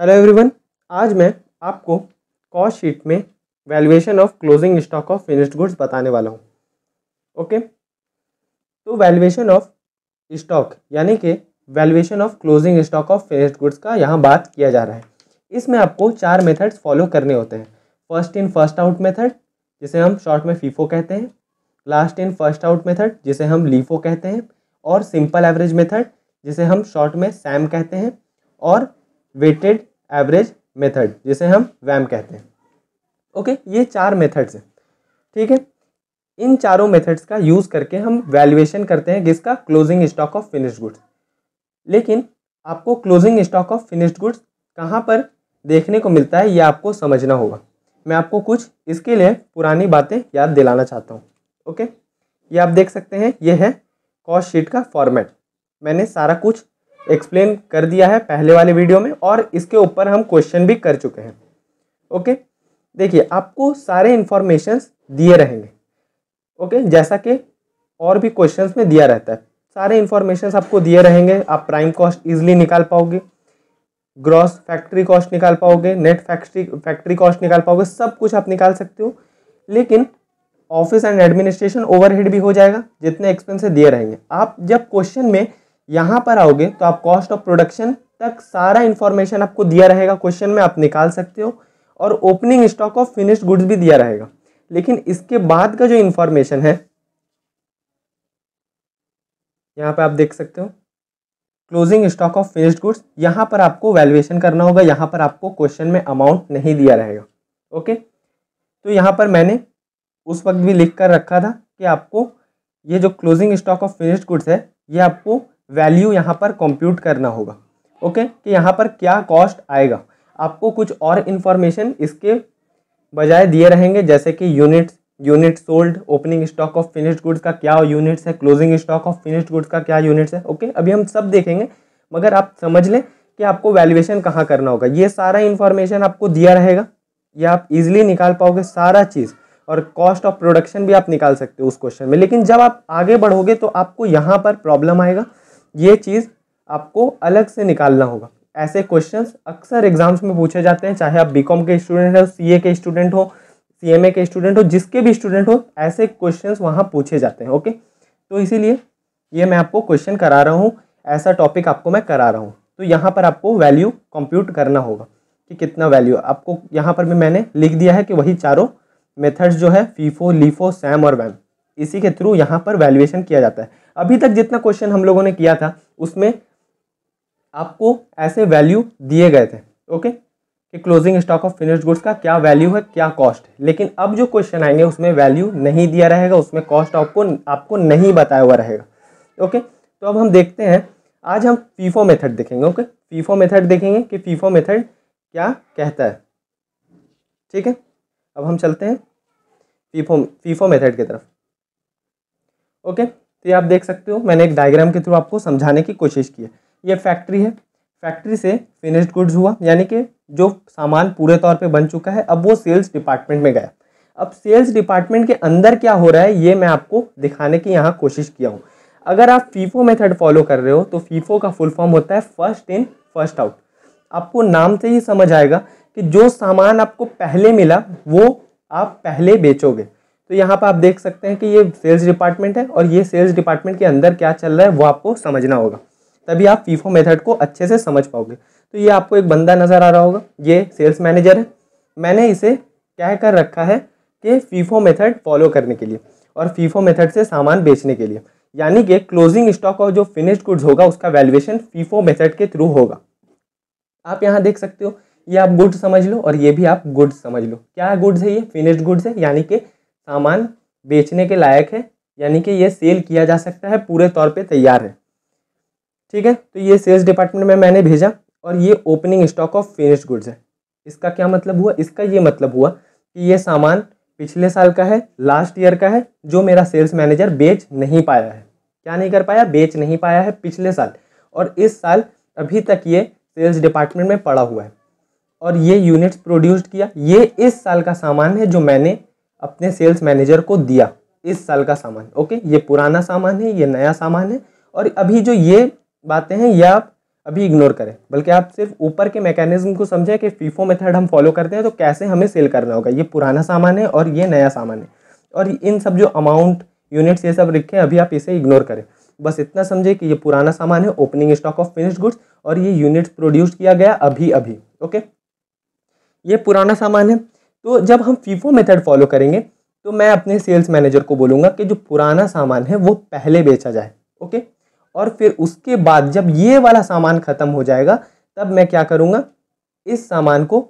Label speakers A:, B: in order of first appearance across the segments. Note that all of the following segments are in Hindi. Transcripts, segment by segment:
A: हेलो एवरीवन आज मैं आपको कॉस्ट शीट में valuation of closing stock of finished goods बताने वाला हूँ ओके तो वैल्यूएशन ऑफ स्टॉक यानी कि valuation of closing stock of finished goods का यहाँ बात किया जा रहा है इसमें आपको चार मेथड्स फॉलो करने होते हैं first in first out method जिसे हम शॉर्ट में फीफो कहते हैं last in first out method जिसे हम लीफो कहते हैं और सिंपल एवरेज मेथड जिसे हम शॉर्ट में सैम कहते हैं और वेटेड एवरेज मेथड जिसे हम वैम कहते हैं ओके ये चार मेथड्स हैं ठीक है इन चारों मेथड्स का यूज़ करके हम वैल्यूएशन करते हैं किसका closing stock of finished goods लेकिन आपको closing stock of finished goods कहाँ पर देखने को मिलता है ये आपको समझना होगा मैं आपको कुछ इसके लिए पुरानी बातें याद दिलाना चाहता हूँ ओके ये आप देख सकते हैं ये है कॉस्ट शीट का फॉर्मेट मैंने सारा कुछ एक्सप्लेन कर दिया है पहले वाले वीडियो में और इसके ऊपर हम क्वेश्चन भी कर चुके हैं ओके देखिए आपको सारे इन्फॉर्मेशंस दिए रहेंगे ओके जैसा कि और भी क्वेश्चंस में दिया रहता है सारे इन्फॉर्मेशंस आपको दिए रहेंगे आप प्राइम कॉस्ट ईजिली निकाल पाओगे ग्रॉस फैक्ट्री कॉस्ट निकाल पाओगे नेट फैक्ट्री फैक्ट्री कॉस्ट निकाल पाओगे सब कुछ आप निकाल सकते हो लेकिन ऑफिस एंड एडमिनिस्ट्रेशन ओवरहेड भी हो जाएगा जितने एक्सपेंसेस दिए रहेंगे आप जब क्वेश्चन में यहाँ पर आओगे तो आप कॉस्ट ऑफ प्रोडक्शन तक सारा इन्फॉर्मेशन आपको दिया रहेगा क्वेश्चन में आप निकाल सकते हो और opening stock of finished goods भी दिया रहेगा लेकिन इसके बाद का जो इन्फॉर्मेशन है यहाँ पे आप देख सकते हो closing stock of finished goods यहाँ पर आपको वैल्यूएशन करना होगा यहाँ पर आपको क्वेश्चन में अमाउंट नहीं दिया रहेगा ओके तो यहाँ पर मैंने उस वक्त भी लिख कर रखा था कि आपको ये जो closing stock of finished goods है ये आपको वैल्यू यहाँ पर कंप्यूट करना होगा ओके कि यहाँ पर क्या कॉस्ट आएगा आपको कुछ और इन्फॉर्मेशन इसके बजाय दिए रहेंगे जैसे कि units unit sold opening stock of finished goods का क्या यूनिट्स है closing stock of finished goods का क्या यूनिट्स है ओके अभी हम सब देखेंगे मगर आप समझ लें कि आपको वैल्यूएशन कहाँ करना होगा ये सारा इन्फॉर्मेशन आपको दिया रहेगा ये आप इजिली निकाल पाओगे सारा चीज़ और कॉस्ट ऑफ प्रोडक्शन भी आप निकाल सकते हो उस क्वेश्चन में लेकिन जब आप आगे बढ़ोगे तो आपको यहाँ पर प्रॉब्लम आएगा ये चीज़ आपको अलग से निकालना होगा ऐसे क्वेश्चंस अक्सर एग्जाम्स में पूछे जाते हैं चाहे आप बीकॉम के स्टूडेंट हो सीए के स्टूडेंट हो सीएमए के स्टूडेंट हो जिसके भी स्टूडेंट हो ऐसे क्वेश्चंस वहाँ पूछे जाते हैं ओके तो इसीलिए ये मैं आपको क्वेश्चन करा रहा हूँ ऐसा टॉपिक आपको मैं करा रहा हूँ तो यहाँ पर आपको वैल्यू कंप्यूट करना होगा कि कितना वैल्यू आपको यहाँ पर भी मैंने लिख दिया है कि वही चारों मेथड्स जो है फीफो लीफो सैम और वैम इसी के थ्रू यहाँ पर वैल्यूएशन किया जाता है अभी तक जितना क्वेश्चन हम लोगों ने किया था उसमें आपको ऐसे वैल्यू दिए गए थे ओके कि closing stock of finished goods का क्या वैल्यू है क्या कॉस्ट है लेकिन अब जो क्वेश्चन आएंगे उसमें वैल्यू नहीं दिया रहेगा उसमें कॉस्ट आपको आपको नहीं बताया हुआ रहेगा ओके तो अब हम देखते हैं आज हम फीफो मेथड देखेंगे ओके फीफो मेथड देखेंगे कि फीफो मेथड क्या कहता है ठीक है अब हम चलते हैं फीफो फीफो मेथड की तरफ ओके तो ये आप देख सकते हो मैंने एक डायग्राम के थ्रू आपको समझाने की कोशिश की है ये फैक्ट्री है फैक्ट्री से फिनिश्ड गुड्स हुआ यानी कि जो सामान पूरे तौर पे बन चुका है अब वो सेल्स डिपार्टमेंट में गया अब सेल्स डिपार्टमेंट के अंदर क्या हो रहा है ये मैं आपको दिखाने की यहाँ कोशिश किया हूँ अगर आप फीफो मेथड फॉलो कर रहे हो तो फीफो का फुल फॉर्म होता है फर्स्ट इन फर्स्ट आउट आपको नाम से ही समझ आएगा कि जो सामान आपको पहले मिला वो आप पहले बेचोगे तो यहाँ पर आप देख सकते हैं कि ये सेल्स डिपार्टमेंट है और ये सेल्स डिपार्टमेंट के अंदर क्या चल रहा है वो आपको समझना होगा तभी आप फीफो मेथड को अच्छे से समझ पाओगे तो ये आपको एक बंदा नज़र आ रहा होगा ये सेल्स मैनेजर है मैंने इसे कह कर रखा है कि फीफो मेथड फॉलो करने के लिए और फीफो मेथड से सामान बेचने के लिए यानी कि क्लोजिंग स्टॉक और जो फिनिश्ड गुड्स होगा उसका वैल्यूएशन फीफो मेथड के थ्रू होगा आप यहाँ देख सकते हो ये आप गुड्स समझ लो और ये भी आप गुड्स समझ लो क्या गुड्स है ये फिनिश्ड गुड्स है यानी कि सामान बेचने के लायक है यानी कि ये सेल किया जा सकता है पूरे तौर पे तैयार है ठीक है तो ये सेल्स डिपार्टमेंट में मैंने भेजा और ये opening stock of finished goods है इसका क्या मतलब हुआ इसका ये मतलब हुआ कि ये सामान पिछले साल का है लास्ट ईयर का है जो मेरा सेल्स मैनेजर बेच नहीं पाया है क्या नहीं कर पाया बेच नहीं पाया है पिछले साल और इस साल अभी तक ये सेल्स डिपार्टमेंट में पड़ा हुआ है और ये यूनिट्स प्रोड्यूस्ड किया ये इस साल का सामान है जो मैंने अपने सेल्स मैनेजर को दिया इस साल का सामान ओके ये पुराना सामान है ये नया सामान है और अभी जो ये बातें हैं ये आप अभी इग्नोर करें बल्कि आप सिर्फ ऊपर के मैकेनिज्म को समझें कि फीफो मेथड हम फॉलो करते हैं तो कैसे हमें सेल करना होगा ये पुराना सामान है और ये नया सामान है और इन सब जो अमाउंट यूनिट्स ये सब रखे हैं अभी आप इसे इग्नोर करें बस इतना समझे कि ये पुराना सामान है opening stock of finished goods और ये यूनिट्स प्रोड्यूस किया गया अभी अभी ओके ये पुराना सामान है तो जब हम फीफो मेथड फॉलो करेंगे तो मैं अपने सेल्स मैनेजर को बोलूँगा कि जो पुराना सामान है वो पहले बेचा जाए ओके और फिर उसके बाद जब ये वाला सामान ख़त्म हो जाएगा तब मैं क्या करूँगा इस सामान को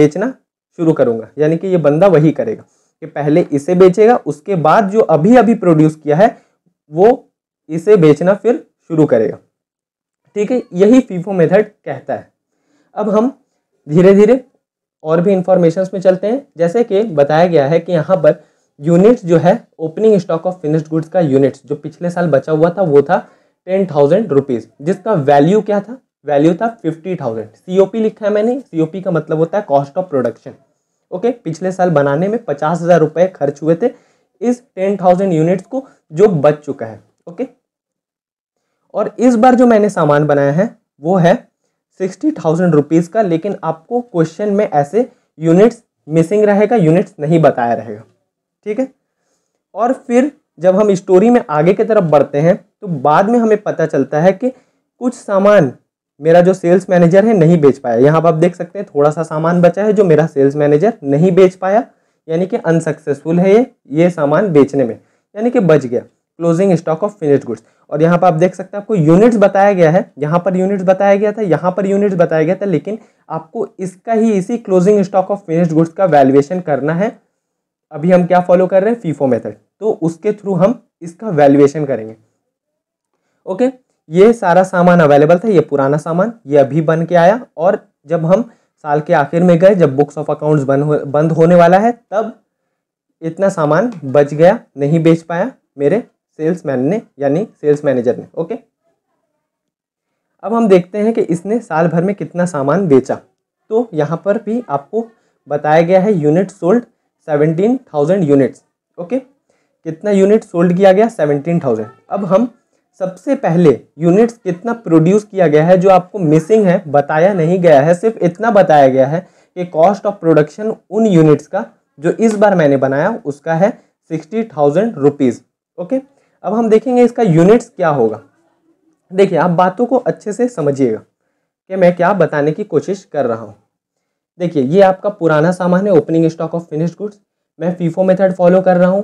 A: बेचना शुरू करूँगा यानी कि ये बंदा वही करेगा कि पहले इसे बेचेगा उसके बाद जो अभी अभी प्रोड्यूस किया है वो इसे बेचना फिर शुरू करेगा ठीक है यही फीफो मेथड कहता है अब हम धीरे धीरे और भी इंफॉर्मेशन में चलते हैं जैसे कि बताया गया है कि यहाँ पर यूनिट्स जो है opening stock of finished goods का यूनिट्स जो पिछले साल बचा हुआ था वो था टेन थाउजेंड रुपीज़ जिसका वैल्यू क्या था वैल्यू था फिफ्टी थाउजेंड सी लिखा है मैंने सी का मतलब होता है कॉस्ट ऑफ प्रोडक्शन ओके पिछले साल बनाने में पचास हज़ार रुपये खर्च हुए थे इस टेन थाउजेंड यूनिट्स को जो बच चुका है ओके और इस बार जो मैंने सामान बनाया है वो है सिक्सटी थाउजेंड रुपीज़ का लेकिन आपको क्वेश्चन में ऐसे यूनिट्स मिसिंग रहेगा यूनिट्स नहीं बताया रहेगा ठीक है और फिर जब हम स्टोरी में आगे की तरफ बढ़ते हैं तो बाद में हमें पता चलता है कि कुछ सामान मेरा जो सेल्स मैनेजर है नहीं बेच पाया यहाँ पर आप देख सकते हैं थोड़ा सा सामान बचा है जो मेरा सेल्स मैनेजर नहीं बेच पाया यानी कि अनसक्सेसफुल है ये ये सामान बेचने में यानी कि बच गया closing stock of finish goods और यहाँ पर आप देख सकते हैं आपको यूनिट्स बताया गया है यहाँ पर यूनिट्स बताया गया था यहाँ पर यूनिट्स बताया गया था लेकिन आपको इसका ही इसी closing stock of finish goods का वैल्यूएशन करना है अभी हम क्या फॉलो कर रहे हैं फीफो मेथड तो उसके थ्रू हम इसका वैल्यूएशन करेंगे ओके ये सारा सामान अवेलेबल था ये पुराना सामान ये अभी बन के आया और जब हम साल के आखिर में गए जब बुक्स ऑफ अकाउंट्स बंद हो, बंद होने वाला है तब इतना सामान बच गया नहीं बेच पाया मेरे सेल्समैन ने यानी सेल्स मैनेजर ने ओके अब हम देखते हैं कि इसने साल भर में कितना सामान बेचा तो यहाँ पर भी आपको बताया गया है unit sold seventeen thousand units okay कितना यूनिट सोल्ड किया गया सेवनटीन थाउजेंड अब हम सबसे पहले यूनिट्स कितना प्रोड्यूस किया गया है जो आपको मिसिंग है बताया नहीं गया है सिर्फ इतना बताया गया है कि कॉस्ट ऑफ प्रोडक्शन उन यूनिट्स का जो इस बार मैंने बनाया उसका है सिक्सटी थाउजेंड रुपीज़ ओके अब हम देखेंगे इसका यूनिट्स क्या होगा देखिए आप बातों को अच्छे से समझिएगा कि मैं क्या बताने की कोशिश कर रहा हूँ देखिए ये आपका पुराना सामान है opening stock of finish goods मैं फीफो मेथड फॉलो कर रहा हूँ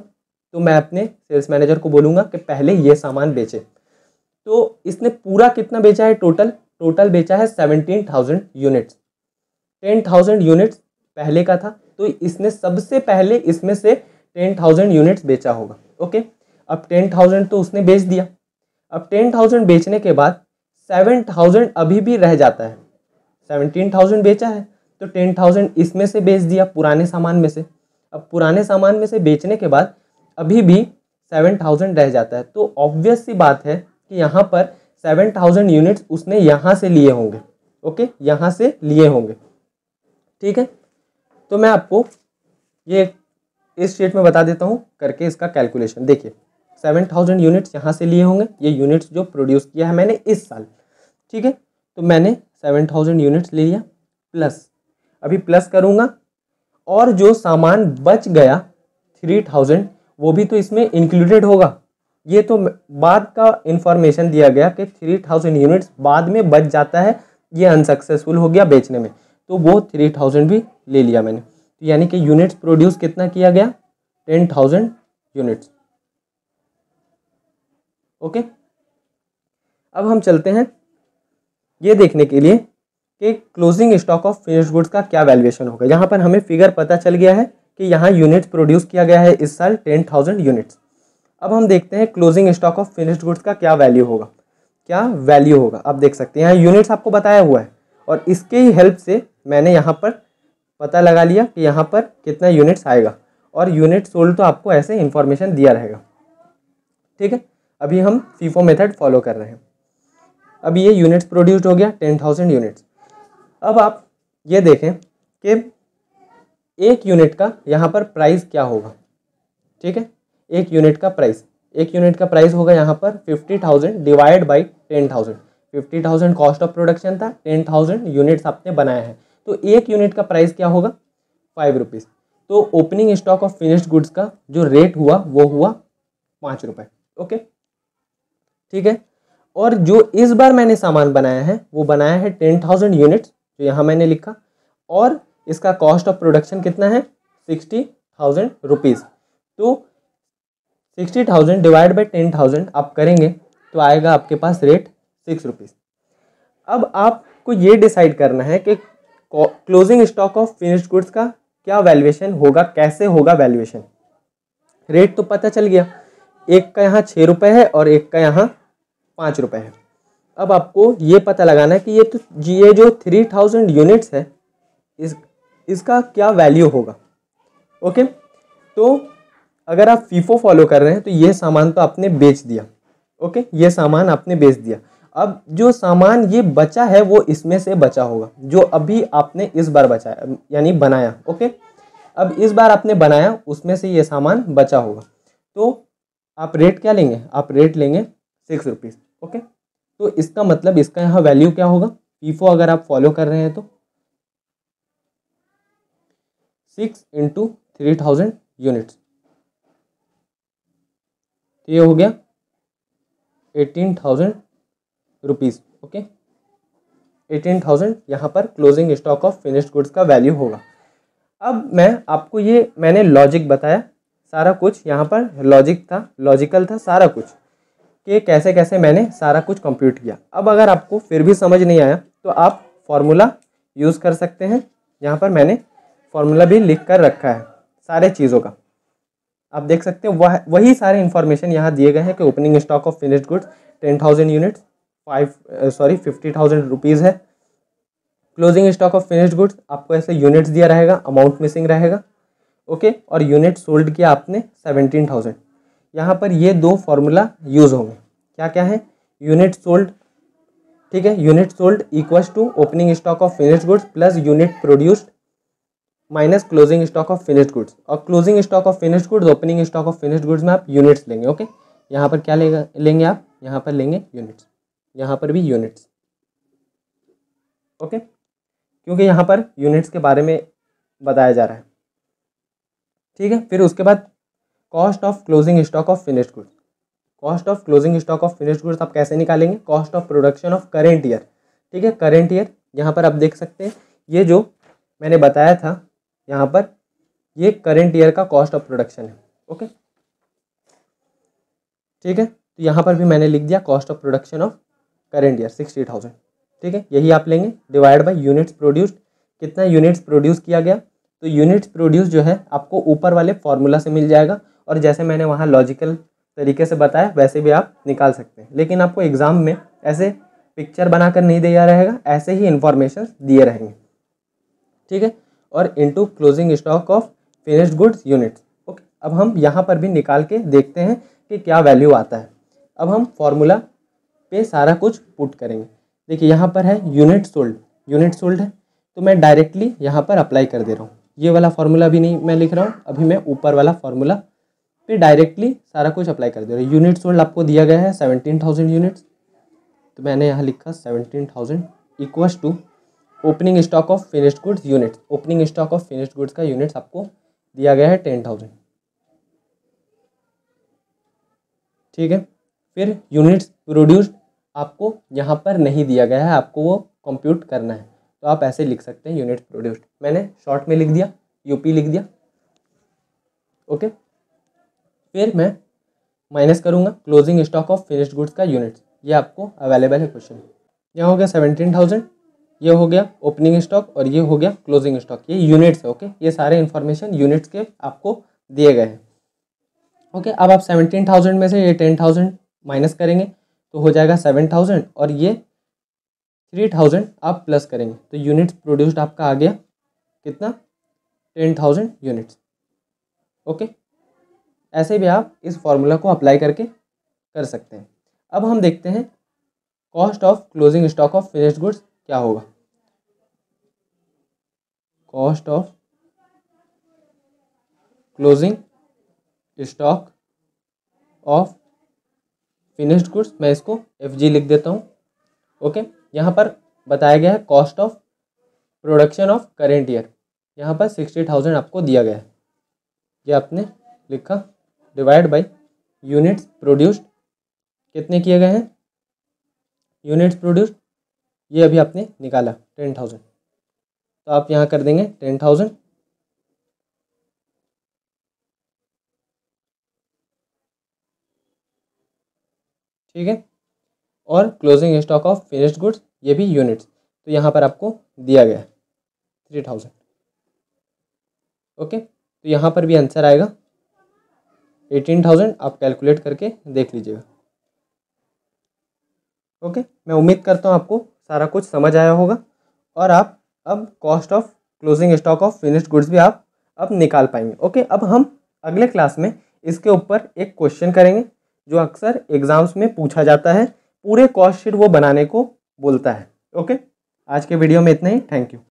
A: तो मैं अपने सेल्स मैनेजर को बोलूँगा कि पहले ये सामान बेचे तो इसने पूरा कितना बेचा है टोटल टोटल बेचा है seventeen thousand units ten thousand units पहले का था तो इसने सबसे पहले इसमें से टेन थाउजेंड यूनिट्स बेचा होगा ओके अब टेन थाउजेंड तो उसने बेच दिया अब टेन थाउजेंड बेचने के बाद सेवन थाउजेंड अभी भी रह जाता है सेवनटीन थाउजेंड बेचा है तो टेन थाउजेंड इसमें से बेच दिया पुराने सामान में से अब पुराने सामान में से बेचने के बाद अभी भी सेवन थाउजेंड रह जाता है तो ऑब्वियस सी बात है कि यहाँ पर सेवन थाउजेंड यूनिट्स उसने यहाँ से लिए होंगे ओके यहाँ से लिए होंगे ठीक है तो मैं आपको ये इस शीट में बता देता हूँ करके इसका कैलकुलेशन देखिए सेवन थाउजेंड यूनिट्स यहाँ से लिए होंगे ये यूनिट्स जो प्रोड्यूस किया है मैंने इस साल ठीक है तो मैंने सेवन थाउजेंड यूनिट्स ले लिया प्लस अभी प्लस करूँगा और जो सामान बच गया थ्री थाउजेंड वो भी तो इसमें इंक्लूडेड होगा ये तो बाद का इन्फॉर्मेशन दिया गया कि थ्री थाउजेंड यूनिट्स बाद में बच जाता है ये अनसक्सेसफुल हो गया बेचने में तो वो थ्री थाउजेंड भी ले लिया मैंने तो यानी कि यूनिट्स प्रोड्यूस कितना किया गया टेन थाउजेंड यूनिट्स ओके अब हम चलते हैं ये देखने के लिए कि closing stock of finished goods का क्या वैल्यूएशन होगा यहाँ पर हमें फिगर पता चल गया है कि यहाँ यूनिट्स प्रोड्यूस किया गया है इस साल टेन थाउजेंड यूनिट्स अब हम देखते हैं closing stock of finished goods का क्या वैल्यू होगा क्या वैल्यू होगा आप देख सकते हैं यहाँ यूनिट्स आपको बताया हुआ है और इसके ही हेल्प से मैंने यहाँ पर पता लगा लिया कि यहाँ पर कितना यूनिट्स आएगा और यूनिट सोल्ड तो आपको ऐसे इन्फॉर्मेशन दिया रहेगा ठीक है अभी हम फीफो मेथड फॉलो कर रहे हैं अब ये यूनिट्स प्रोड्यूस्ड हो गया टेन थाउजेंड यूनिट्स अब आप ये देखें कि एक यूनिट का यहाँ पर प्राइस क्या होगा ठीक है एक यूनिट का प्राइस एक यूनिट का प्राइस होगा यहाँ पर fifty thousand divide by ten thousand fifty thousand cost of production था टेन थाउजेंड यूनिट्स आपने बनाया है तो एक यूनिट का प्राइस क्या होगा फाइव रुपीज़ तो opening stock of finished goods का जो रेट हुआ वो हुआ पाँच रुपये ओके ठीक है और जो इस बार मैंने सामान बनाया है वो बनाया है टेन थाउजेंड यूनिट्स जो यहाँ मैंने लिखा और इसका कॉस्ट ऑफ प्रोडक्शन कितना है सिक्सटी थाउजेंड रुपीज़ तो sixty thousand divide by ten thousand आप करेंगे तो आएगा आपके पास रेट सिक्स रुपीज़ अब आपको ये डिसाइड करना है कि closing stock of finished goods का क्या वैल्यूएशन होगा कैसे होगा वैल्यूएशन रेट तो पता चल गया एक का यहाँ छः रुपये है और एक का यहाँ पाँच रुपये है अब आपको ये पता लगाना है कि ये तो ये जो थ्री थाउजेंड यूनिट्स है इस इसका क्या वैल्यू होगा ओके तो अगर आप फीफो फॉलो कर रहे हैं तो ये सामान तो आपने बेच दिया ओके ये सामान आपने बेच दिया अब जो सामान ये बचा है वो इसमें से बचा होगा जो अभी आपने इस बार बचाया यानी बनाया ओके अब इस बार आपने बनाया उसमें से ये सामान बचा होगा तो आप रेट क्या लेंगे आप रेट लेंगे सिक्स रुपीज़ ओके तो इसका मतलब इसका यहाँ वैल्यू क्या होगा फीफो अगर आप फॉलो कर रहे हैं तो six into three thousand units ये हो गया eighteen thousand rupees okay eighteen thousand यहाँ पर closing stock of finished goods का वैल्यू होगा अब मैं आपको ये मैंने लॉजिक बताया सारा कुछ यहाँ पर लॉजिक था लॉजिकल था सारा कुछ कि कैसे कैसे मैंने सारा कुछ कंप्यूट किया अब अगर आपको फिर भी समझ नहीं आया तो आप फॉर्मूला यूज़ कर सकते हैं यहाँ पर मैंने फॉर्मूला भी लिख कर रखा है सारे चीज़ों का आप देख सकते हैं वह वही सारे इन्फॉर्मेशन यहाँ दिए गए हैं कि opening stock of finished goods ten thousand units five sorry fifty thousand rupees है closing stock of finished goods आपको ऐसे यूनिट्स दिया रहेगा अमाउंट मिसिंग रहेगा ओके और यूनिट सोल्ड किया आपने सेवनटीन थाउजेंड यहाँ पर ये दो फॉर्मूला यूज होंगे क्या क्या है यूनिट सोल्ड ठीक है unit sold equals to opening stock of finish goods plus unit produced minus closing stock of finish goods और closing stock of finish goods opening stock of finish goods में आप यूनिट्स लेंगे ओके यहाँ पर क्या लेगा लेंगे आप यहाँ पर लेंगे यूनिट्स यहाँ पर भी यूनिट्स ओके क्योंकि यहाँ पर यूनिट्स के बारे में बताया जा रहा है ठीक है फिर उसके बाद cost of closing stock of finished goods cost of closing stock of finished goods आप कैसे निकालेंगे cost of production of current year ठीक है करेंट ईयर यहाँ पर आप देख सकते हैं ये जो मैंने बताया था यहाँ पर ये करेंट ईयर का कॉस्ट ऑफ प्रोडक्शन है ओके ठीक है तो यहाँ पर भी मैंने लिख दिया cost of production of current year sixty thousand ठीक है यही आप लेंगे डिवाइड बाय यूनिट्स प्रोड्यूस्ड कितना यूनिट्स प्रोड्यूस किया गया तो यूनिट्स प्रोड्यूस जो है आपको ऊपर वाले फॉर्मूला से मिल जाएगा और जैसे मैंने वहाँ लॉजिकल तरीके से बताया वैसे भी आप निकाल सकते हैं लेकिन आपको एग्ज़ाम में ऐसे पिक्चर बनाकर नहीं दिया रहेगा ऐसे ही इन्फॉर्मेशन दिए रहेंगे ठीक है और into closing stock of finished goods units okay अब हम यहाँ पर भी निकाल के देखते हैं कि क्या वैल्यू आता है अब हम फॉर्मूला पे सारा कुछ पुट करेंगे देखिए यहाँ पर है यूनिट सोल्ड यूनिट सोल्ड है तो मैं डायरेक्टली यहाँ पर अप्लाई कर दे रहा हूँ ये वाला फार्मूला भी नहीं मैं लिख रहा हूँ अभी मैं ऊपर वाला फार्मूला फिर डायरेक्टली सारा कुछ अप्लाई कर दे रहे यूनिट सोल्ड आपको दिया गया है सेवनटीन थाउजेंड यूनिट्स तो मैंने यहाँ लिखा seventeen thousand equals to opening stock of finished goods units opening stock of finished goods का यूनिट्स आपको दिया गया है टेन थाउजेंड ठीक है फिर यूनिट्स प्रोड्यूस आपको यहाँ पर नहीं दिया गया है आपको वो कंप्यूट करना है तो आप ऐसे लिख सकते हैं यूनिट प्रोड्यूस्ड मैंने शॉर्ट में लिख दिया यूपी लिख दिया ओके फिर मैं माइनस करूँगा closing stock of finished goods का यूनिट्स ये आपको अवेलेबल है क्वेश्चन यह हो गया सेवनटीन थाउजेंड ये हो गया ओपनिंग स्टॉक और ये हो गया क्लोजिंग स्टॉक ये यूनिट्स है ओके ये सारे इन्फॉर्मेशन यूनिट्स के आपको दिए गए हैं ओके अब आप सेवनटीन थाउजेंड में से ये टेन थाउजेंड माइनस करेंगे तो हो जाएगा सेवन थाउजेंड और ये थ्री थाउजेंड आप प्लस करेंगे तो यूनिट्स प्रोड्यूस्ड आपका आ गया कितना टेन थाउजेंड यूनिट्स ओके ऐसे भी आप इस फॉर्मूला को अप्लाई करके कर सकते हैं अब हम देखते हैं cost of closing stock of finished goods क्या होगा cost of closing stock of finished goods मैं इसको एफ जी लिख देता हूँ ओके यहाँ पर बताया गया है cost of production of current year यहाँ पर सिक्सटी थाउजेंड आपको दिया गया है ये आपने लिखा डिवाइड बाई यूनिट्स प्रोड्यूस्ड कितने किए गए हैं यूनिट्स प्रोड्यूस्ड ये अभी आपने निकाला टेन थाउजेंड तो आप यहाँ कर देंगे टेन थाउजेंड ठीक है और closing stock of finished goods ये भी यूनिट्स तो यहाँ पर आपको दिया गया थ्री थाउजेंड ओके तो यहाँ पर भी आंसर आएगा एटीन थाउजेंड आप कैलकुलेट करके देख लीजिएगा ओके मैं उम्मीद करता हूँ आपको सारा कुछ समझ आया होगा और आप अब cost of closing stock of finished goods भी आप अब निकाल पाएंगे ओके अब हम अगले क्लास में इसके ऊपर एक क्वेश्चन करेंगे जो अक्सर एग्ज़ाम्स में पूछा जाता है पूरे कॉस्ट शीट वो बनाने को बोलता है ओके आज के वीडियो में इतना ही थैंक यू